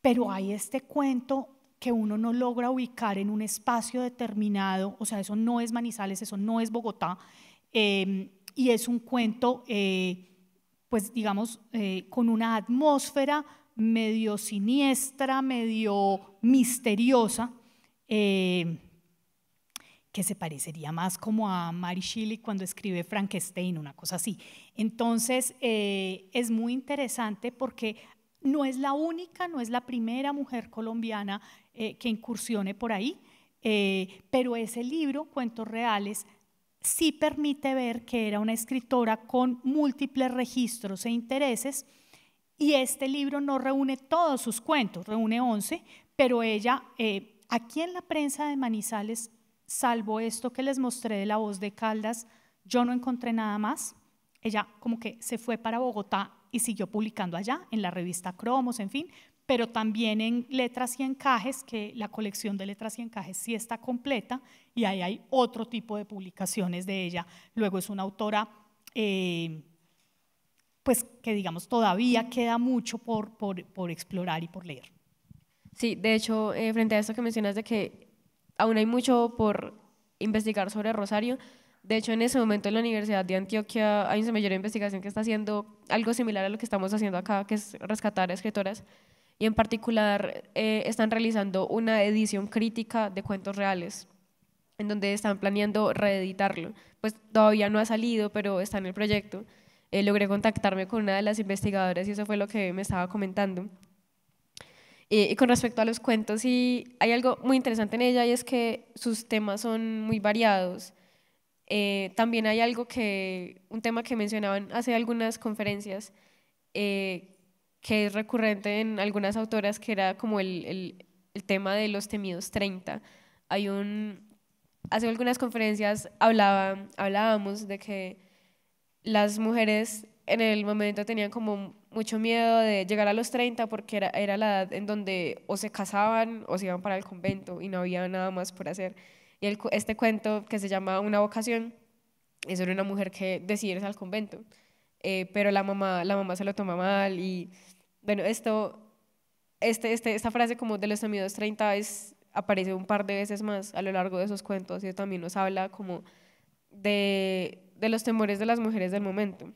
pero hay este cuento que uno no logra ubicar en un espacio determinado, o sea, eso no es Manizales, eso no es Bogotá, em, y es un cuento, eh, pues digamos, eh, con una atmósfera medio siniestra, medio misteriosa, em, que se parecería más como a Mary Shelley cuando escribe Frankenstein, una cosa así. Entonces, eh, es muy interesante porque no es la única, no es la primera mujer colombiana eh, que incursione por ahí, eh, pero ese libro, Cuentos Reales, sí permite ver que era una escritora con múltiples registros e intereses, y este libro no reúne todos sus cuentos, reúne 11, pero ella, aquí en la prensa de Manizales, salvo esto que les mostré de la voz de Caldas, yo no encontré nada más. Ella como que se fue para Bogotá y siguió publicando allá, en la revista Cromos, en fin, pero también en Letras y Encajes, que la colección de Letras y Encajes sí está completa y ahí hay otro tipo de publicaciones de ella. Luego es una autora... Eh, pues que digamos todavía queda mucho por, por, explorar y por leer. Sí, de hecho, eh, frente a esto que mencionas de que aún hay mucho por investigar sobre Rosario. De hecho, en ese momento en la Universidad de Antioquia hay una mayor investigación que está haciendo algo similar a lo que estamos haciendo acá, que es rescatar escritoras. Y en particular eh, están realizando una edición crítica de cuentos reales, en donde están planeando reeditarlo. Pues todavía no ha salido, pero está en el proyecto. Eh, logré contactarme con una de las investigadoras y eso fue lo que me estaba comentando. Eh, y con respecto a los cuentos, sí, hay algo muy interesante en ella y es que sus temas son muy variados. Eh, también hay algo que, un tema que mencionaban hace algunas conferencias, eh, que es recurrente en algunas autoras, que era como el, el, el, tema de los temidos 30. Hay un, hace algunas conferencias hablaba, hablábamos de que las mujeres en el momento tenían como mucho miedo de llegar a los 30 porque era, era, la edad en donde o se casaban o se iban para el convento y no había nada más por hacer. Y este cuento que se llama Una vocación es sobre una mujer que decide irse al convento, eh, pero la mamá, la mamá se lo toma mal y bueno, esto, este, este, esta frase como de los amigos 30 es, aparece un par de veces más a lo largo de esos cuentos y también nos habla como de, de los temores de las mujeres del momento.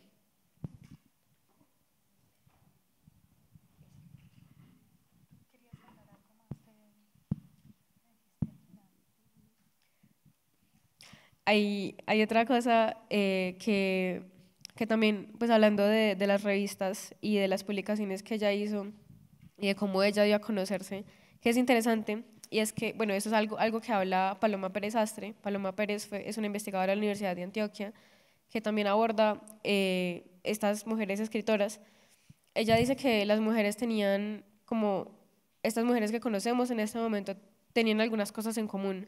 hay, otra cosa eh, que, también, pues hablando de, las revistas y de las publicaciones que ella hizo y de cómo ella dio a conocerse, que es interesante, y es que, bueno, eso es algo, que habla Paloma Pérez Astre. Paloma Pérez es una investigadora de la Universidad de Antioquia que también aborda eh, estas mujeres escritoras. Ella dice que las mujeres tenían como, estas mujeres que conocemos en este momento tenían algunas cosas en común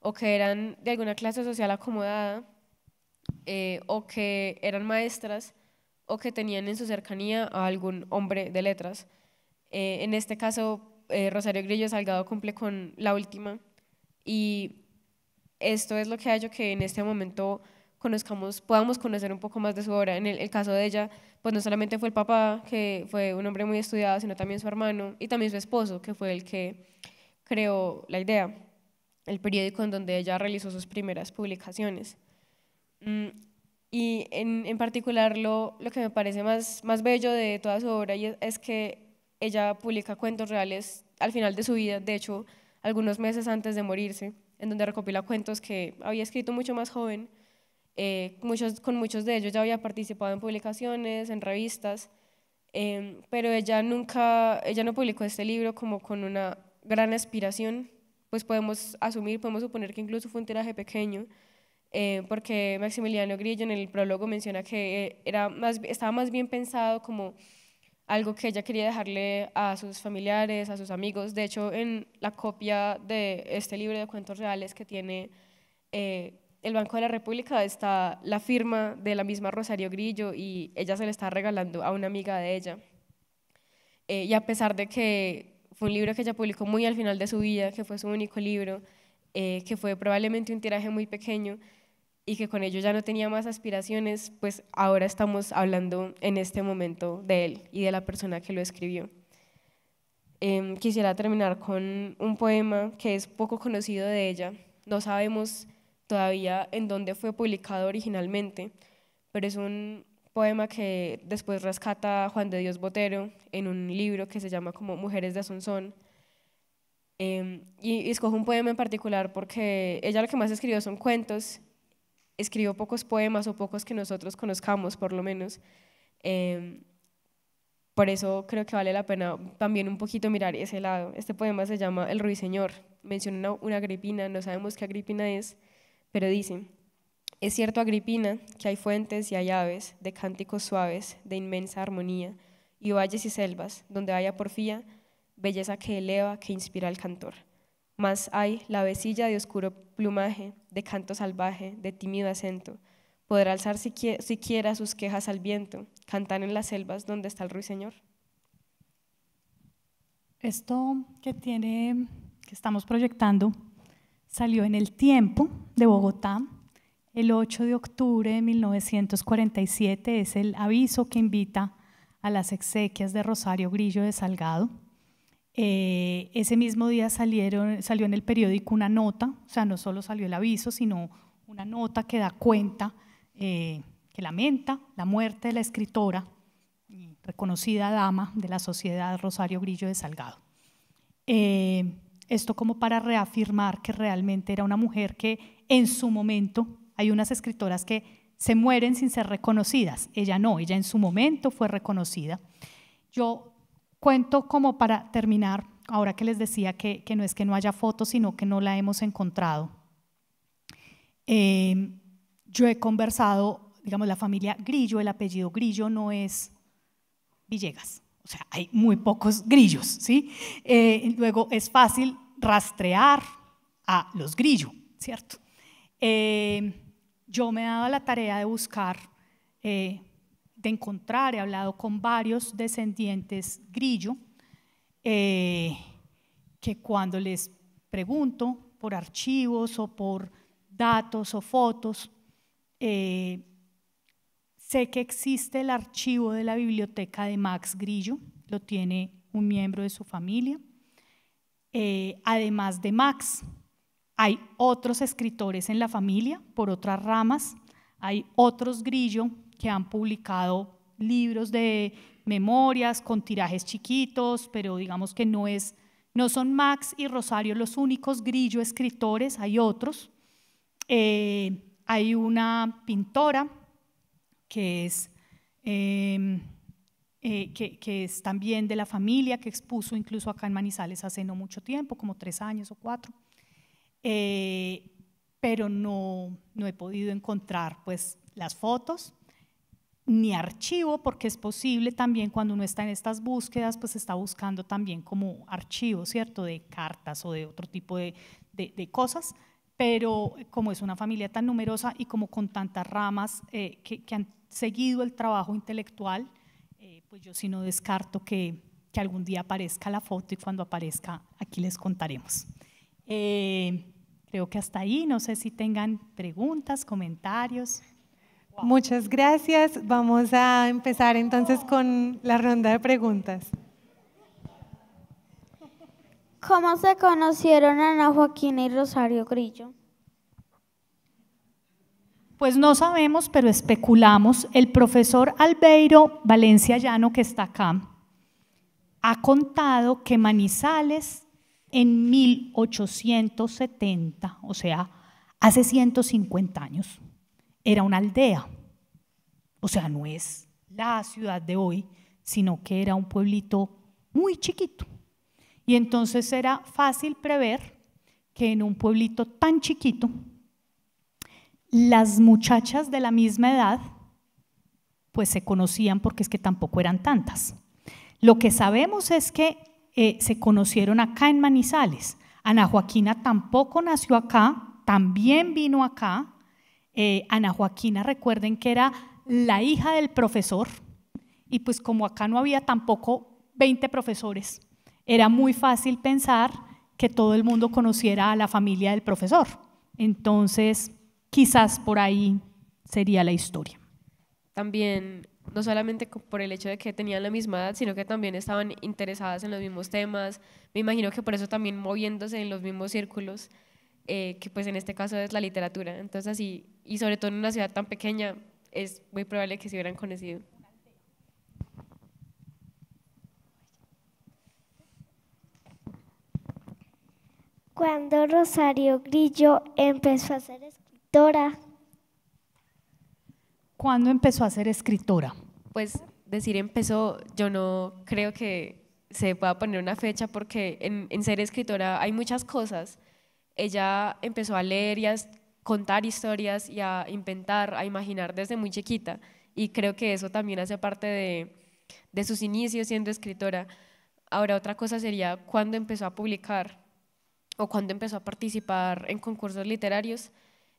o que eran de alguna clase social acomodada, eh, o que eran maestras, o que tenían en su cercanía a algún hombre de letras. Eh, en este caso, eh, Rosario Grillo Salgado cumple con la última y esto es lo que ha hecho que en este momento conozcamos, podamos conocer un poco más de su obra. En el, el, caso de ella, pues no solamente fue el papá, que fue un hombre muy estudiado, sino también su hermano y también su esposo, que fue el que creó la idea el periódico en donde ella realizó sus primeras publicaciones. Mm, y en, en particular lo, lo, que me parece más, más bello de toda su obra es, que ella publica cuentos reales al final de su vida, de hecho, algunos meses antes de morirse, en donde recopila cuentos que había escrito mucho más joven, eh, muchos, con muchos de ellos ya había participado en publicaciones, en revistas, em, pero ella nunca, ella no publicó este libro como con una gran aspiración pues podemos asumir, podemos suponer que incluso fue un tiraje pequeño, eh, porque Maximiliano Grillo en el prólogo menciona que era más, estaba más bien pensado como algo que ella quería dejarle a sus familiares, a sus amigos. De hecho, en la copia de este libro de cuentos reales que tiene eh, el Banco de la República está la firma de la misma Rosario Grillo y ella se le está regalando a una amiga de ella. Eh, y a pesar de que fue un libro que ella publicó muy al final de su vida, que fue su único libro, eh, que fue probablemente un tiraje muy pequeño y que con ello ya no tenía más aspiraciones, pues ahora estamos hablando en este momento de él y de la persona que lo escribió. Em, quisiera terminar con un poema que es poco conocido de ella. No sabemos todavía en dónde fue publicado originalmente, pero es un poema que después rescata Juan de Dios Botero en un libro que se llama como Mujeres de Asunción. Em, y, escojo un poema en particular porque ella lo que más escribió son cuentos, escribió pocos poemas o pocos que nosotros conozcamos por lo menos. Em, por eso creo que vale la pena también un poquito mirar ese lado. Este poema se llama El Ruiseñor, menciona una, una Agripina, no sabemos qué Agripina es, pero dice... Es cierto, Agripina, que hay fuentes y hay aves de cánticos suaves, de inmensa armonía, y valles y selvas, donde haya porfía, belleza que eleva, que inspira al cantor. Mas hay la vecilla de oscuro plumaje, de canto salvaje, de tímido acento. Podrá alzar siquiera sus quejas al viento, cantar en las selvas donde está el ruiseñor. Esto que tiene, que estamos proyectando, salió en el tiempo de Bogotá el 8 de octubre de 1947 es el aviso que invita a las exequias de Rosario Grillo de Salgado. Eh, ese mismo día salió en el periódico una nota, o sea, no solo salió el aviso, sino una nota que da cuenta, eh, que lamenta la muerte de la escritora, reconocida dama de la sociedad Rosario Grillo de Salgado. Eh, esto como para reafirmar que realmente era una mujer que en su momento hay unas escritoras que se mueren sin ser reconocidas. Ella no, ella en su momento fue reconocida. Yo cuento como para terminar, ahora que les decía que, no es que no haya fotos, sino que no la hemos encontrado. Em, yo he conversado, digamos, la familia Grillo, el apellido Grillo no es Villegas. O sea, hay muy pocos grillos, ¿sí? Eh, luego es fácil rastrear a los grillos, ¿cierto? Em, yo me he dado la tarea de buscar, eh, de encontrar, he hablado con varios descendientes grillo, eh, que cuando les pregunto por archivos o por datos o fotos, eh, sé que existe el archivo de la biblioteca de Max Grillo, lo tiene un miembro de su familia, además de Max, hay otros escritores en la familia por otras ramas, hay otros grillo que han publicado libros de memorias con tirajes chiquitos, pero digamos que no es no son Max y Rosario los únicos grillo escritores, hay otros. Eh, hay una pintora que es, em, eh, que es también de la familia, que expuso incluso acá en Manizales hace no mucho tiempo, como tres años o cuatro. Eh, pero no, no he podido encontrar pues las fotos ni archivo, porque es posible también cuando uno está en estas búsquedas, pues está buscando también como archivo, ¿cierto? De cartas o de otro tipo de, de, cosas, pero como es una familia tan numerosa y como con tantas ramas eh, que, han seguido el trabajo intelectual, eh, pues yo sí no descarto que, que algún día aparezca la foto y cuando aparezca aquí les contaremos. Eh, creo que hasta ahí, no sé si tengan preguntas, comentarios. Muchas gracias. Vamos a empezar entonces con la ronda de preguntas. ¿Cómo se conocieron Ana Joaquín y Rosario Grillo? Pues no sabemos, pero especulamos. El profesor Albeiro Valencia Llano, que está acá, ha contado que Manizales en 1870, o sea, hace 150 años, era una aldea. O sea, no es la ciudad de hoy, sino que era un pueblito muy chiquito. Y entonces era fácil prever que en un pueblito tan chiquito, las muchachas de la misma edad, pues se conocían porque es que tampoco eran tantas. Lo que sabemos es que eh, se conocieron acá en Manizales. Ana Joaquina tampoco nació acá, también vino acá. Eh, Ana Joaquina, recuerden que era la hija del profesor, y pues como acá no había tampoco 20 profesores, era muy fácil pensar que todo el mundo conociera a la familia del profesor. Entonces, quizás por ahí sería la historia. También no solamente por el hecho de que tenían la misma edad, sino que también estaban interesadas en los mismos temas. Me imagino que por eso también moviéndose en los mismos círculos, eh, que pues en este caso es la literatura. Entonces así, y sobre todo en una ciudad tan pequeña, es muy probable que se hubieran conocido. Cuando Rosario Grillo empezó a ser escritora, ¿Cuándo empezó a ser escritora? Pues decir empezó, yo no creo que se pueda poner una fecha porque en, ser escritora hay muchas cosas. Ella empezó a leer y a contar historias y a inventar, a imaginar desde muy chiquita y creo que eso también hace parte de, de sus inicios siendo escritora. Ahora otra cosa sería cuándo empezó a publicar o cuándo empezó a participar en concursos literarios,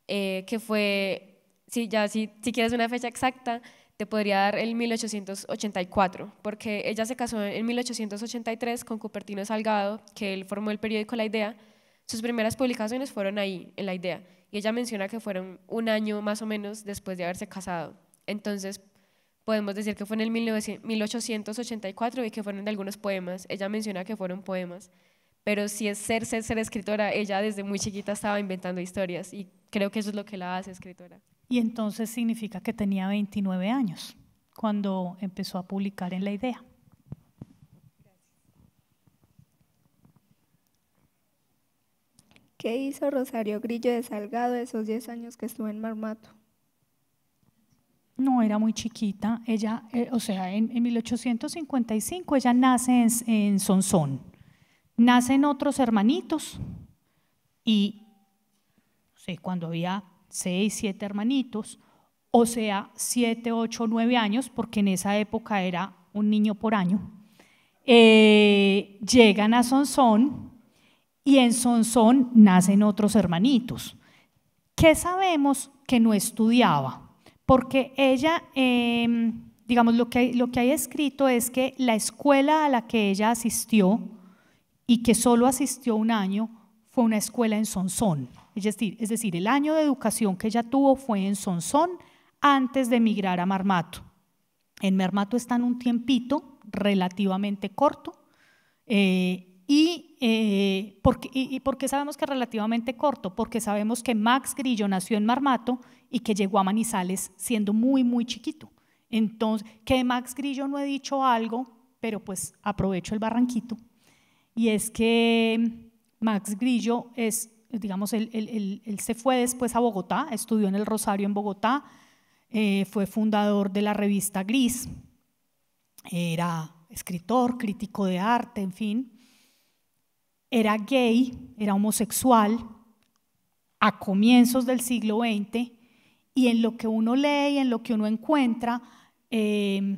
eh, que fue sí, ya si, si quieres una fecha exacta, te podría dar el 1884, porque ella se casó en 1883 con Cupertino Salgado, que él formó el periódico La Idea. Sus primeras publicaciones fueron ahí, en La Idea, y ella menciona que fueron un año más o menos después de haberse casado. Entonces, podemos decir que fue en el 1884 y que fueron de algunos poemas. Ella menciona que fueron poemas, pero si es ser, ser, ser escritora, ella desde muy chiquita estaba inventando historias y creo que eso es lo que la hace escritora. Y entonces significa que tenía 29 años cuando empezó a publicar en la idea. ¿Qué hizo Rosario Grillo de Salgado esos 10 años que estuvo en Marmato? No, era muy chiquita. Ella, eh, o sea, en, 1855 ella nace en, Sonsón. Nacen otros hermanitos y cuando había seis, siete hermanitos, o sea, siete, ocho, nueve años, porque en esa época era un niño por año, eh, llegan a Sonsón y en Sonsón nacen otros hermanitos. ¿Qué sabemos que no estudiaba? Porque ella, em, digamos, lo que, lo que hay escrito es que la escuela a la que ella asistió y que solo asistió un año fue una escuela en Sonsón. Es decir, el año de educación que ella tuvo fue en Sonsón antes de emigrar a Marmato. En Marmato están un tiempito relativamente corto. Eh, y, eh, porque, porque sabemos que relativamente corto, porque sabemos que Max Grillo nació en Marmato y que llegó a Manizales siendo muy, muy chiquito. Entonces, que Max Grillo no he dicho algo, pero pues aprovecho el barranquito. Y es que Max Grillo es digamos, él, se fue después a Bogotá, estudió en el Rosario en Bogotá, eh, fue fundador de la revista Gris, era escritor, crítico de arte, en fin. Era gay, era homosexual a comienzos del siglo XX y en lo que uno lee y en lo que uno encuentra, eh,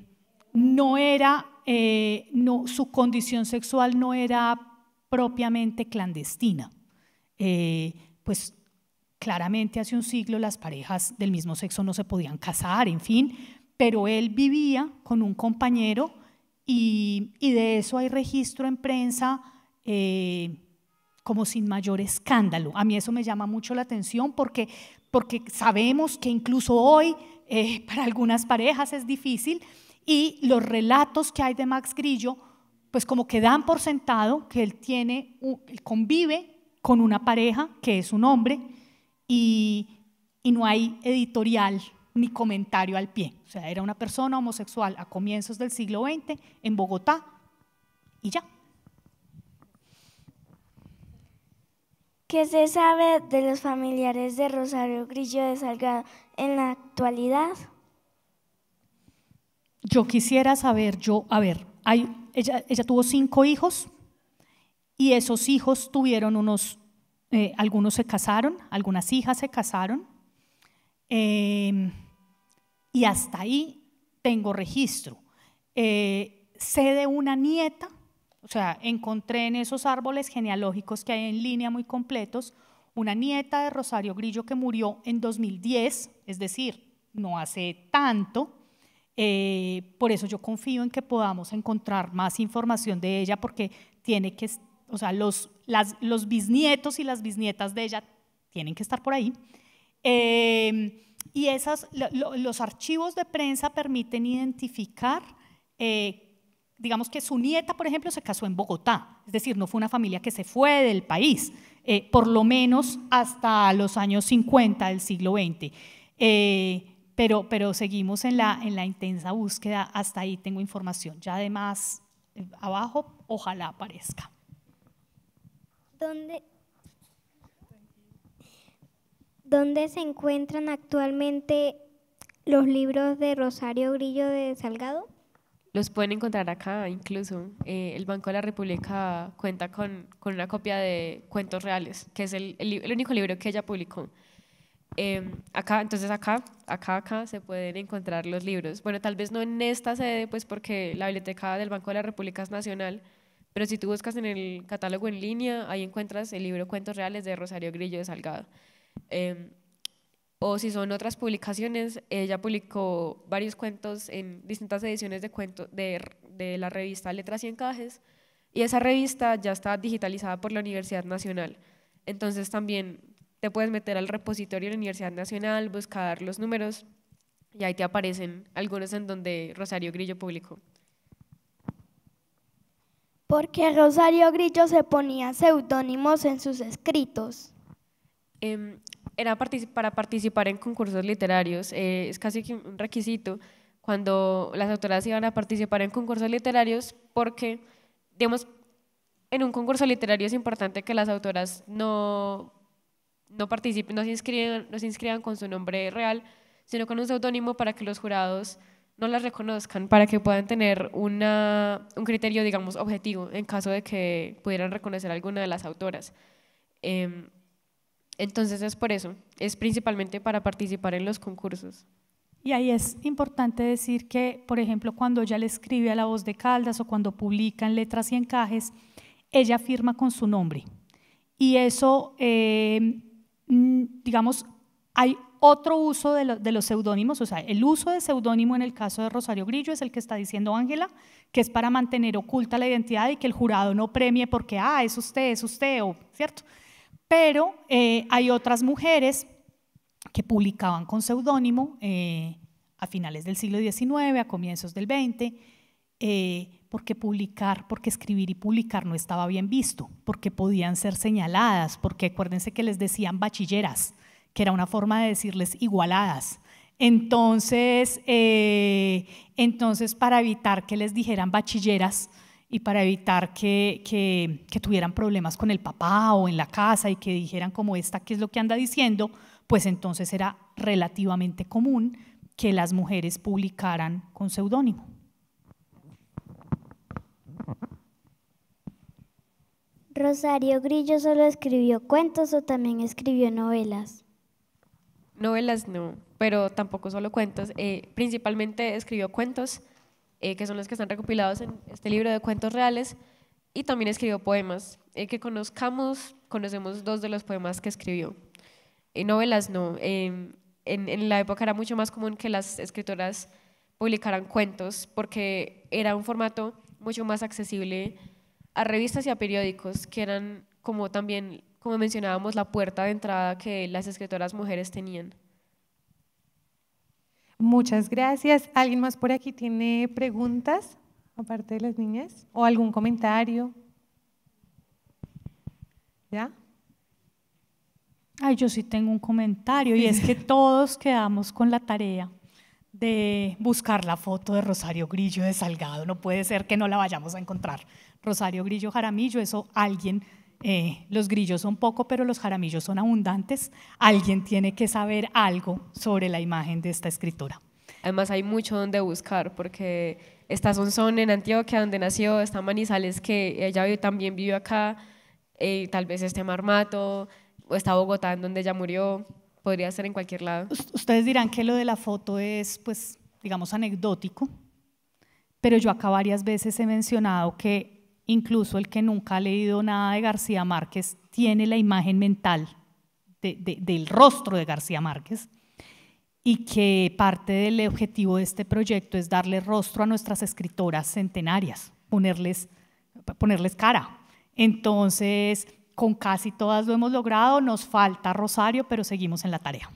no era, eh, no, su condición sexual no era propiamente clandestina. Eh, pues claramente hace un siglo las parejas del mismo sexo no se podían casar, en fin, pero él vivía con un compañero y, de eso hay registro en prensa eh, como sin mayor escándalo. A mí eso me llama mucho la atención porque, porque sabemos que incluso hoy eh, para algunas parejas es difícil y los relatos que hay de Max Grillo pues como que dan por sentado que él tiene, él convive con una pareja que es un hombre y, no hay editorial ni comentario al pie. O sea, era una persona homosexual a comienzos del siglo XX en Bogotá y ya. ¿Qué se sabe de los familiares de Rosario Grillo de Salgado en la actualidad? Yo quisiera saber, yo, a ver, ella, ella tuvo cinco hijos, y esos hijos tuvieron unos, eh, algunos se casaron, algunas hijas se casaron, em, y hasta ahí tengo registro. Eh, sé de una nieta, o sea, encontré en esos árboles genealógicos que hay en línea muy completos, una nieta de Rosario Grillo que murió en 2010, es decir, no hace tanto. Eh, por eso yo confío en que podamos encontrar más información de ella porque tiene que o sea, los, los bisnietos y las bisnietas de ella tienen que estar por ahí. Eh, y esas, los archivos de prensa permiten identificar, eh, digamos que su nieta, por ejemplo, se casó en Bogotá, es decir, no fue una familia que se fue del país, eh, por lo menos hasta los años 50 del siglo XX. pero, pero seguimos en la, en la intensa búsqueda, hasta ahí tengo información, ya además abajo ojalá aparezca. ¿Dónde dónde se encuentran actualmente los libros de Rosario Grillo de Salgado? Los pueden encontrar acá incluso. Eh, el Banco de la República cuenta con, una copia de Cuentos Reales, que es el, único libro que ella publicó. Em, acá, entonces acá, acá, acá se pueden encontrar los libros. Bueno, tal vez no en esta sede, pues porque la biblioteca del Banco de la República es nacional, pero si tú buscas en el catálogo en línea, ahí encuentras el libro Cuentos Reales de Rosario Grillo de Salgado. Em, o si son otras publicaciones, ella publicó varios cuentos en distintas ediciones de, cuento, de la revista Letras y Encajes, y esa revista ya está digitalizada por la Universidad Nacional. Entonces también te puedes meter al repositorio de la Universidad Nacional, buscar los números y ahí te aparecen algunos en donde Rosario Grillo publicó. Porque Rosario Grillo se ponía seudónimos en sus escritos. Em, era para participar en concursos literarios, eh, es casi un requisito cuando las autoras iban a participar en concursos literarios porque, digamos, en un concurso literario es importante que las autoras no, no participen, no se, inscriban, no se inscriban con su nombre real, sino con un seudónimo para que los jurados no las reconozcan para que puedan tener un criterio, digamos, objetivo en caso de que pudieran reconocer alguna de las autoras. Em, entonces es por eso, es principalmente para participar en los concursos. Y ahí es importante decir que, por ejemplo, cuando ella le escribe a La Voz de Caldas o cuando publica en Letras y Encajes, ella firma con su nombre. Y eso, eh, mm, digamos, hay otro uso de, los seudónimos, o sea, el uso de seudónimo en el caso de Rosario Grillo es el que está diciendo Ángela, que es para mantener oculta la identidad y que el jurado no premie porque, ah, es usted, es usted, o, ¿cierto? Pero eh, hay otras mujeres que publicaban con seudónimo eh, a finales del siglo XIX, a comienzos del XX, eh, porque publicar, porque escribir y publicar no estaba bien visto, porque podían ser señaladas, porque acuérdense que les decían bachilleras, que era una forma de decirles igualadas. Entonces, eh, entonces para evitar que les dijeran bachilleras y para evitar que, que, tuvieran problemas con el papá o en la casa y que dijeran como esta, ¿qué es lo que anda diciendo? Pues entonces era relativamente común que las mujeres publicaran con seudónimo. Rosario Grillo solo escribió cuentos o también escribió novelas novelas no, pero tampoco solo cuentos. Eh, principalmente escribió cuentos, eh, que son los que están recopilados en este libro de cuentos reales, y también escribió poemas. Eh, que conozcamos, conocemos dos de los poemas que escribió. novelas no. En, en, la época era mucho más común que las escritoras publicaran cuentos, porque era un formato mucho más accesible a revistas y a periódicos, que eran como también como mencionábamos, la puerta de entrada que las escritoras mujeres tenían. Muchas gracias. ¿Alguien más por aquí tiene preguntas, aparte de las niñas? ¿O algún comentario? ¿Ya? Ay, yo sí tengo un comentario y es que todos quedamos con la tarea de buscar la foto de Rosario Grillo de Salgado. No puede ser que no la vayamos a encontrar. Rosario Grillo Jaramillo, eso alguien eh, los grillos son poco, pero los jaramillos son abundantes, alguien tiene que saber algo sobre la imagen de esta escritora. Además hay mucho donde buscar porque está son en Antioquia, donde nació, está Manizales, que ella también vivió acá, y eh, tal vez este Marmato, o está Bogotá, en donde ella murió, podría ser en cualquier lado. Ustedes dirán que lo de la foto es, pues, digamos, anecdótico, pero yo acá varias veces he mencionado que incluso el que nunca ha leído nada de García Márquez tiene la imagen mental del rostro de García Márquez y que parte del objetivo de este proyecto es darle rostro a nuestras escritoras centenarias, ponerles, ponerles cara. Entonces, con casi todas lo hemos logrado, nos falta Rosario, pero seguimos en la tarea.